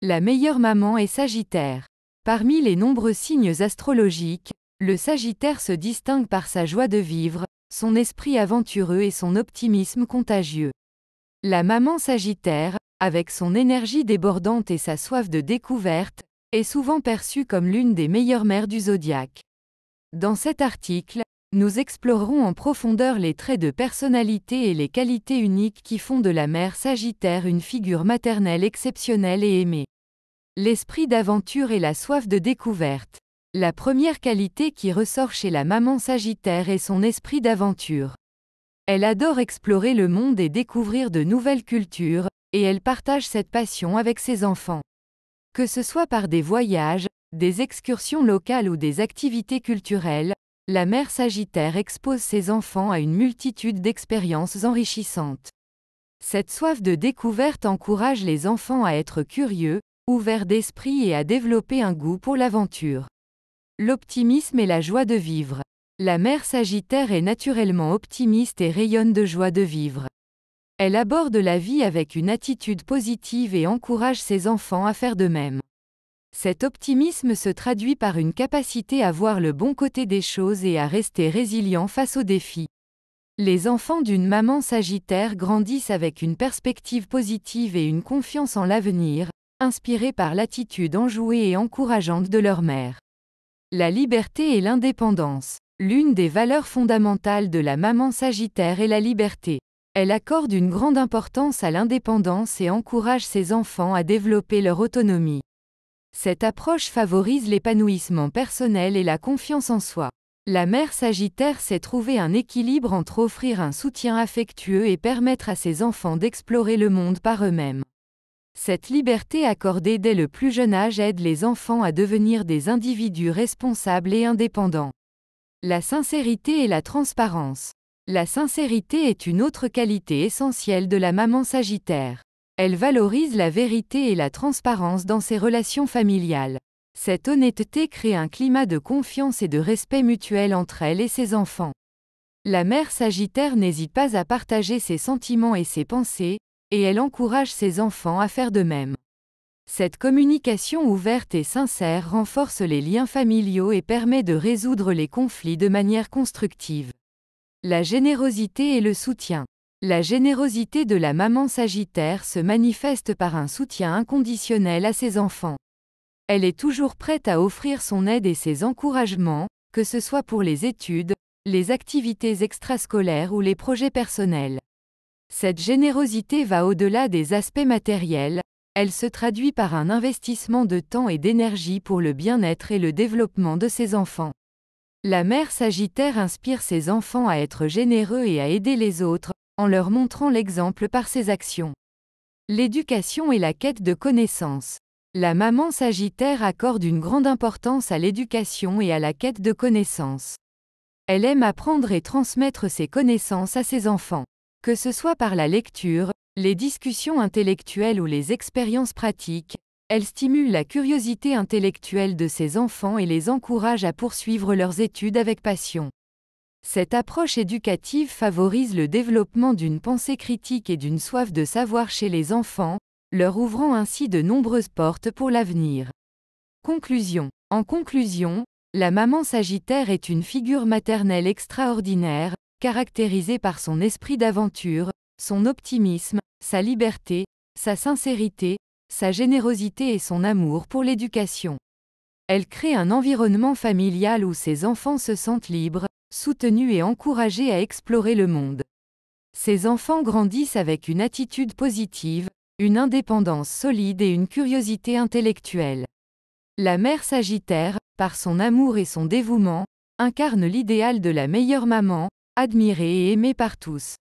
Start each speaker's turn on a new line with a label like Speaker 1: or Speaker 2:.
Speaker 1: La meilleure maman est Sagittaire. Parmi les nombreux signes astrologiques, le Sagittaire se distingue par sa joie de vivre, son esprit aventureux et son optimisme contagieux. La maman Sagittaire, avec son énergie débordante et sa soif de découverte, est souvent perçue comme l'une des meilleures mères du zodiaque. Dans cet article, nous explorerons en profondeur les traits de personnalité et les qualités uniques qui font de la mère Sagittaire une figure maternelle exceptionnelle et aimée. L'esprit d'aventure et la soif de découverte. La première qualité qui ressort chez la maman Sagittaire est son esprit d'aventure. Elle adore explorer le monde et découvrir de nouvelles cultures, et elle partage cette passion avec ses enfants. Que ce soit par des voyages, des excursions locales ou des activités culturelles, la mère Sagittaire expose ses enfants à une multitude d'expériences enrichissantes. Cette soif de découverte encourage les enfants à être curieux, ouverts d'esprit et à développer un goût pour l'aventure. L'optimisme et la joie de vivre. La mère Sagittaire est naturellement optimiste et rayonne de joie de vivre. Elle aborde la vie avec une attitude positive et encourage ses enfants à faire de même. Cet optimisme se traduit par une capacité à voir le bon côté des choses et à rester résilient face aux défis. Les enfants d'une maman sagittaire grandissent avec une perspective positive et une confiance en l'avenir, inspirés par l'attitude enjouée et encourageante de leur mère. La liberté et l'indépendance. L'une des valeurs fondamentales de la maman sagittaire est la liberté. Elle accorde une grande importance à l'indépendance et encourage ses enfants à développer leur autonomie. Cette approche favorise l'épanouissement personnel et la confiance en soi. La mère Sagittaire sait trouver un équilibre entre offrir un soutien affectueux et permettre à ses enfants d'explorer le monde par eux-mêmes. Cette liberté accordée dès le plus jeune âge aide les enfants à devenir des individus responsables et indépendants. La sincérité et la transparence. La sincérité est une autre qualité essentielle de la maman Sagittaire. Elle valorise la vérité et la transparence dans ses relations familiales. Cette honnêteté crée un climat de confiance et de respect mutuel entre elle et ses enfants. La mère Sagittaire n'hésite pas à partager ses sentiments et ses pensées, et elle encourage ses enfants à faire de même. Cette communication ouverte et sincère renforce les liens familiaux et permet de résoudre les conflits de manière constructive. La générosité et le soutien. La générosité de la maman Sagittaire se manifeste par un soutien inconditionnel à ses enfants. Elle est toujours prête à offrir son aide et ses encouragements, que ce soit pour les études, les activités extrascolaires ou les projets personnels. Cette générosité va au-delà des aspects matériels, elle se traduit par un investissement de temps et d'énergie pour le bien-être et le développement de ses enfants. La mère Sagittaire inspire ses enfants à être généreux et à aider les autres, en leur montrant l'exemple par ses actions. L'éducation et la quête de connaissances. La maman sagittaire accorde une grande importance à l'éducation et à la quête de connaissances. Elle aime apprendre et transmettre ses connaissances à ses enfants. Que ce soit par la lecture, les discussions intellectuelles ou les expériences pratiques, elle stimule la curiosité intellectuelle de ses enfants et les encourage à poursuivre leurs études avec passion. Cette approche éducative favorise le développement d'une pensée critique et d'une soif de savoir chez les enfants, leur ouvrant ainsi de nombreuses portes pour l'avenir. Conclusion. En conclusion, la maman Sagittaire est une figure maternelle extraordinaire, caractérisée par son esprit d'aventure, son optimisme, sa liberté, sa sincérité, sa générosité et son amour pour l'éducation. Elle crée un environnement familial où ses enfants se sentent libres, soutenu et encouragés à explorer le monde. Ces enfants grandissent avec une attitude positive, une indépendance solide et une curiosité intellectuelle. La mère Sagittaire, par son amour et son dévouement, incarne l'idéal de la meilleure maman, admirée et aimée par tous.